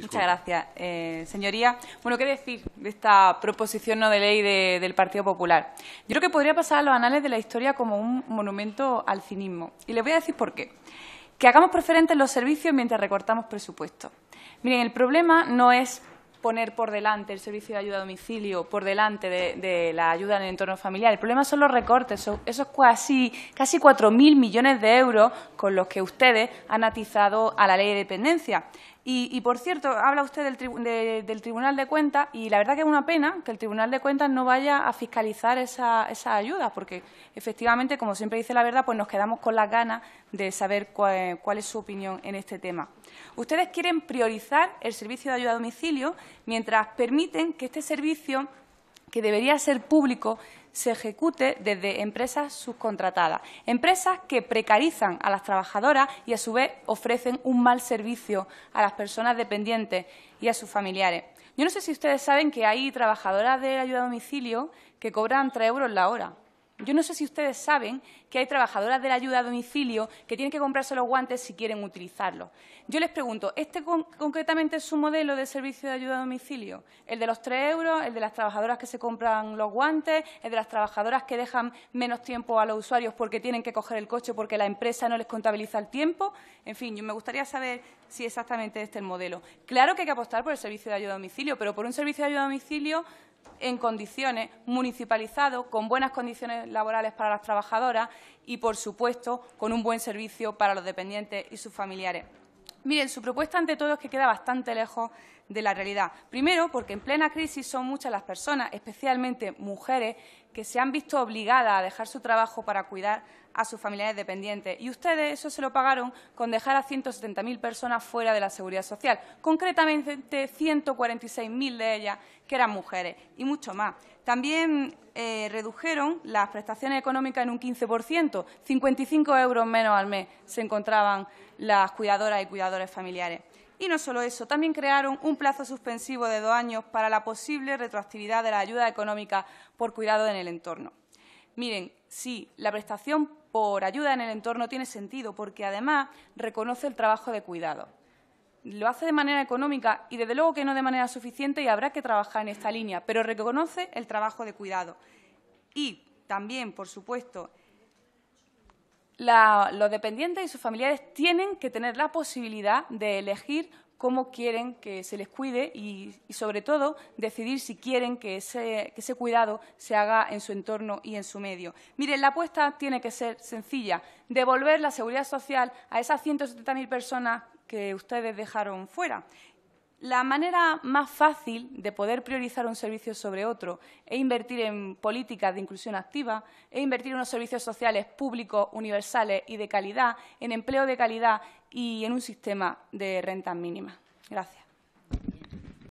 Muchas gracias, eh, señoría. Bueno, ¿qué decir de esta proposición no de ley del Partido Popular? Yo creo que podría pasar a los anales de la historia como un monumento al cinismo. Y les voy a decir por qué. Que hagamos preferentes los servicios mientras recortamos presupuestos. Miren, el problema no es poner por delante el servicio de ayuda a domicilio, por delante de, la ayuda en el entorno familiar. El problema son los recortes, esos casi, casi 4.000 millones de euros con los que ustedes han atizado a la ley de dependencia. Y, por cierto, habla usted del, Tribunal de Cuentas y la verdad que es una pena que el Tribunal de Cuentas no vaya a fiscalizar esa ayuda porque efectivamente, como siempre dice la verdad, pues nos quedamos con las ganas de saber cuál, es su opinión en este tema. Ustedes quieren priorizar el servicio de ayuda a domicilio mientras permiten que este servicio que debería ser público se ejecute desde empresas subcontratadas, empresas que precarizan a las trabajadoras y a su vez ofrecen un mal servicio a las personas dependientes y a sus familiares. Yo no sé si ustedes saben que hay trabajadoras de ayuda a domicilio que cobran tres euros la hora. Yo no sé si ustedes saben que hay trabajadoras de la ayuda a domicilio que tienen que comprarse los guantes si quieren utilizarlos. Yo les pregunto, ¿este concretamente es su modelo de servicio de ayuda a domicilio? ¿El de los tres euros? ¿El de las trabajadoras que se compran los guantes? ¿El de las trabajadoras que dejan menos tiempo a los usuarios porque tienen que coger el coche porque la empresa no les contabiliza el tiempo? En fin, yo me gustaría saber si exactamente este es el modelo. Claro que hay que apostar por el servicio de ayuda a domicilio, pero por un servicio de ayuda a domicilio en condiciones, municipalizado, con buenas condiciones laborales para las trabajadoras y, por supuesto, con un buen servicio para los dependientes y sus familiares. Miren, su propuesta, ante todo, es que queda bastante lejos de la realidad. Primero, porque en plena crisis son muchas las personas, especialmente mujeres, que se han visto obligadas a dejar su trabajo para cuidar a sus familiares dependientes. Y ustedes eso se lo pagaron con dejar a 170.000 personas fuera de la seguridad social, concretamente 146.000 de ellas que eran mujeres y mucho más. También eh, redujeron las prestaciones económicas en un 15%, 55 euros menos al mes se encontraban las cuidadoras y cuidadores familiares. Y no solo eso, también crearon un plazo suspensivo de dos años para la posible retroactividad de la ayuda económica por cuidado en el entorno. Miren, sí, la prestación por ayuda en el entorno tiene sentido porque, además, reconoce el trabajo de cuidado. Lo hace de manera económica y, desde luego, que no de manera suficiente y habrá que trabajar en esta línea, pero reconoce el trabajo de cuidado. Y también, por supuesto, los dependientes y sus familiares tienen que tener la posibilidad de elegir cómo quieren que se les cuide y, sobre todo, decidir si quieren que ese, que cuidado se haga en su entorno y en su medio. Miren, la apuesta tiene que ser sencilla, devolver la seguridad social a esas 170.000 personas que ustedes dejaron fuera la manera más fácil de poder priorizar un servicio sobre otro e invertir en políticas de inclusión activa, es invertir en unos servicios sociales públicos, universales y de calidad, en empleo de calidad y en un sistema de rentas mínimas. Gracias.